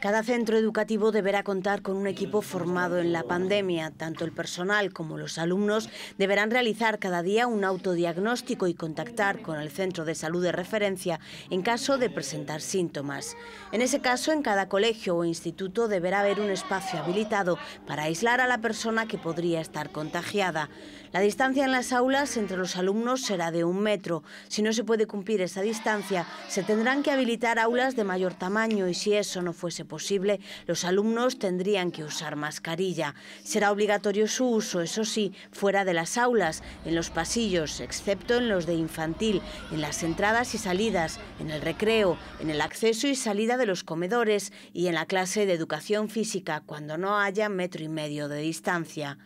Cada centro educativo deberá contar con un equipo formado en la pandemia. Tanto el personal como los alumnos deberán realizar cada día un autodiagnóstico y contactar con el centro de salud de referencia en caso de presentar síntomas. En ese caso, en cada colegio o instituto deberá haber un espacio habilitado para aislar a la persona que podría estar contagiada. La distancia en las aulas entre los alumnos será de un metro. Si no se puede cumplir esa distancia, se tendrán que habilitar aulas de mayor tamaño y si eso no fuese posible, los alumnos tendrían que usar mascarilla. Será obligatorio su uso, eso sí, fuera de las aulas, en los pasillos, excepto en los de infantil, en las entradas y salidas, en el recreo, en el acceso y salida de los comedores y en la clase de educación física, cuando no haya metro y medio de distancia.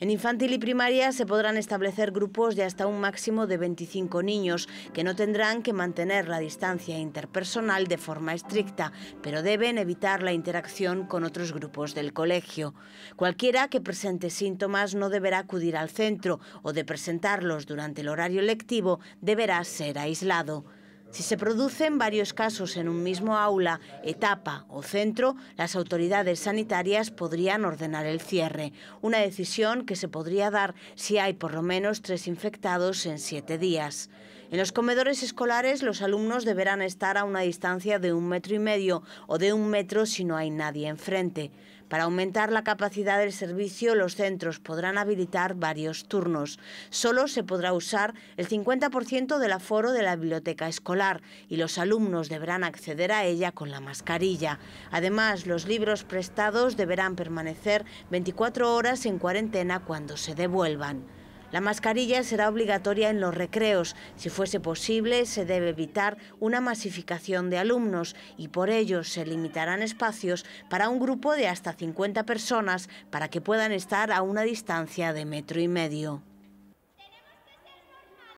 En infantil y primaria se podrán establecer grupos de hasta un máximo de 25 niños, que no tendrán que mantener la distancia interpersonal de forma estricta, pero deben evitar la interacción con otros grupos del colegio. Cualquiera que presente síntomas no deberá acudir al centro o de presentarlos durante el horario lectivo deberá ser aislado. Si se producen varios casos en un mismo aula, etapa o centro, las autoridades sanitarias podrían ordenar el cierre, una decisión que se podría dar si hay por lo menos tres infectados en siete días. En los comedores escolares los alumnos deberán estar a una distancia de un metro y medio o de un metro si no hay nadie enfrente. Para aumentar la capacidad del servicio, los centros podrán habilitar varios turnos. Solo se podrá usar el 50% del aforo de la biblioteca escolar y los alumnos deberán acceder a ella con la mascarilla. Además, los libros prestados deberán permanecer 24 horas en cuarentena cuando se devuelvan. La mascarilla será obligatoria en los recreos. Si fuese posible, se debe evitar una masificación de alumnos y por ello se limitarán espacios para un grupo de hasta 50 personas para que puedan estar a una distancia de metro y medio.